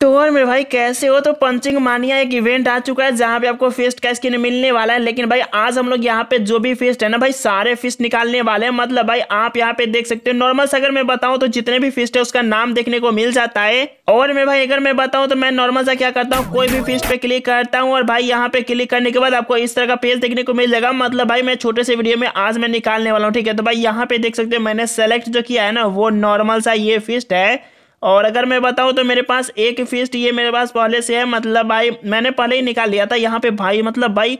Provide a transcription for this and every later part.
तो और मेरे भाई कैसे हो तो पंचिंग मानिया एक इवेंट आ चुका है जहाँ पे आपको फिस्ट का स्किन मिलने वाला है लेकिन भाई आज हम लोग यहाँ पे जो भी फिस्ट है ना भाई सारे फिस्ट निकालने वाले हैं मतलब भाई आप यहाँ पे देख सकते हो नॉर्मल से अगर मैं बताऊँ तो जितने भी फिस्ट है उसका नाम देखने को मिल जाता है और मैं भाई अगर मैं बताऊँ तो मैं नॉर्मल सा क्या करता हूँ कोई भी फिस्ट पे क्लिक करता हूँ और भाई यहाँ पे क्लिक करने के बाद आपको इस तरह का पेज देखने को मिल जाएगा मतलब भाई मैं छोटे से वीडियो में आज मैं निकालने वाला हूँ ठीक है तो भाई यहाँ पे देख सकते हो मैंने सेलेक्ट जो किया है ना वो नॉर्मल सा ये फिस्ट है और अगर मैं बताऊँ तो मेरे पास एक फिस्ट ये मेरे पास पहले से है मतलब भाई मैंने पहले ही निकाल लिया था यहाँ पे भाई मतलब भाई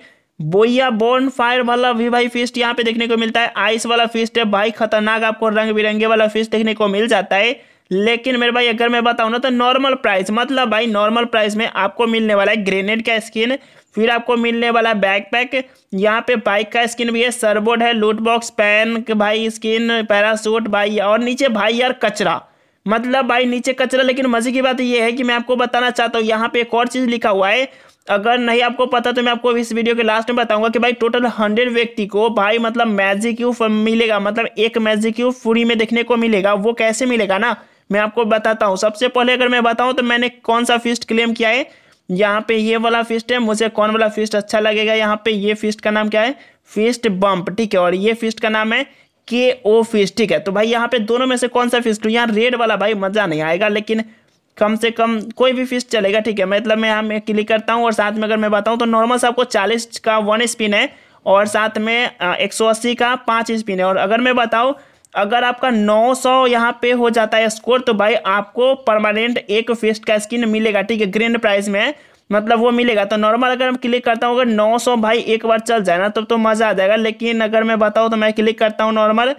बोया बोर्न फायर वाला भी भाई फिस्ट यहाँ पे देखने को मिलता है आइस वाला फिस्ट है भाई खतरनाक आपको रंग बिरंगे वाला फिस्ट देखने को मिल जाता है लेकिन मेरे भाई अगर मैं बताऊँ ना तो नॉर्मल प्राइस मतलब भाई नॉर्मल प्राइस में आपको मिलने वाला है ग्रेनेड का स्किन फिर आपको मिलने वाला बैकपैक यहाँ पे बाइक का स्किन भी है सरबोर्ड है लूट बॉक्स पैन भाई स्किन पैरासूट भाई और नीचे भाई यार कचरा मतलब भाई नीचे कचरा लेकिन मजे की बात यह है कि मैं आपको बताना चाहता हूँ यहाँ पे एक और चीज़ लिखा हुआ है अगर नहीं आपको पता तो मैं आपको इस वीडियो के लास्ट में बताऊंगा कि भाई टोटल हंड्रेड व्यक्ति को भाई मतलब मैजिक यू मिलेगा मतलब एक मैजिक यू फ्री में देखने को मिलेगा वो कैसे मिलेगा ना मैं आपको बताता हूँ सबसे पहले अगर मैं बताऊँ तो मैंने कौन सा फिस्ट क्लेम किया है यहाँ पे ये वाला फिस्ट है मुझे कौन वाला फिस्ट अच्छा लगेगा यहाँ पे ये फिस्ट का नाम क्या है फिस्ट बम्प ठीक है और ये फिस्ट का नाम है के ओ फिश ठीक है तो भाई यहाँ पे दोनों में से कौन सा फिश लूँ यहाँ रेड वाला भाई मज़ा नहीं आएगा लेकिन कम से कम कोई भी फिश चलेगा ठीक है मतलब मैं यहाँ मैं क्लिक करता हूँ और साथ में अगर मैं बताऊँ तो नॉर्मल से आपको चालीस का वन स्पिन है और साथ में एक सौ अस्सी का पाँच स्पिन है और अगर मैं बताऊँ अगर आपका 900 सौ यहाँ पे हो जाता है स्कोर तो भाई आपको परमानेंट एक फिस्ट का स्किन मिलेगा ठीक है ग्रैंड प्राइस में मतलब वो मिलेगा तो नॉर्मल अगर मैं क्लिक करता हूँ अगर नौ सौ भाई एक बार चल जाए ना तब तो, तो मज़ा आ जाएगा लेकिन अगर मैं बताऊँ तो मैं क्लिक करता हूँ नॉर्मल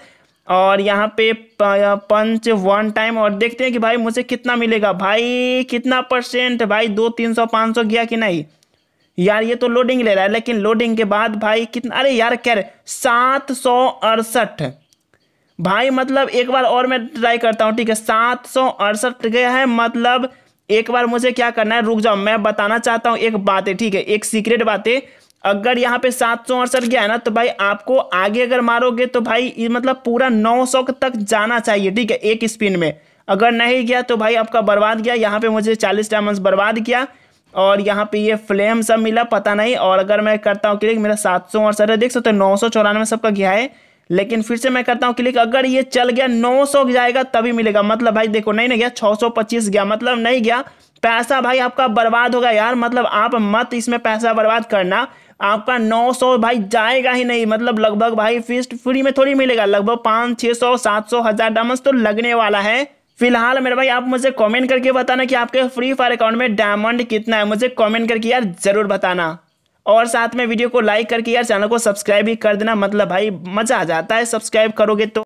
और यहाँ पे पंच वन टाइम और देखते हैं कि भाई मुझे कितना मिलेगा भाई कितना परसेंट भाई दो तीन सौ पाँच सौ गया कि नहीं यार ये तो लोडिंग ले रहा है लेकिन लोडिंग के बाद भाई कितना अरे यार कह रहे सात सौ अड़सठ भाई मतलब एक बार और मैं ट्राई करता हूँ ठीक है सात सौ अड़सठ गया है मतलब एक बार मुझे क्या करना है रुक जाओ मैं बताना चाहता हूँ एक बात है ठीक है एक सीक्रेट बात है अगर यहाँ पे सात सौ अड़सठ गया है ना तो भाई आपको आगे अगर मारोगे तो भाई मतलब पूरा नौ सौ तक जाना चाहिए ठीक है एक स्पिन में अगर नहीं गया तो भाई आपका बर्बाद गया यहाँ पे मुझे चालीस डायमंड बर्बाद किया और यहाँ पे ये फ्लेम सब मिला पता नहीं और अगर मैं करता हूँ क्लिक मेरा सात सौ अड़सठ है देख सकते नौ सौ चौरानवे सबका गया है लेकिन फिर से मैं करता हूँ क्लिक अगर ये चल गया 900 जाएगा तभी मिलेगा मतलब भाई देखो नहीं नहीं गया 625 गया मतलब नहीं गया पैसा भाई आपका बर्बाद होगा यार मतलब आप मत इसमें पैसा बर्बाद करना आपका 900 भाई जाएगा ही नहीं मतलब लगभग भाई फिस्ट फ्री में थोड़ी मिलेगा लगभग पाँच छः सौ सात सौ हज़ार डायमंड तो लगने वाला है फिलहाल मेरे भाई आप मुझे कमेंट करके बताना कि आपके फ्री फायर अकाउंट में डायमंड कितना है मुझे कमेंट करके यार ज़रूर बताना और साथ में वीडियो को लाइक करके यार चैनल को सब्सक्राइब भी कर देना मतलब भाई मज़ा आ जाता है सब्सक्राइब करोगे तो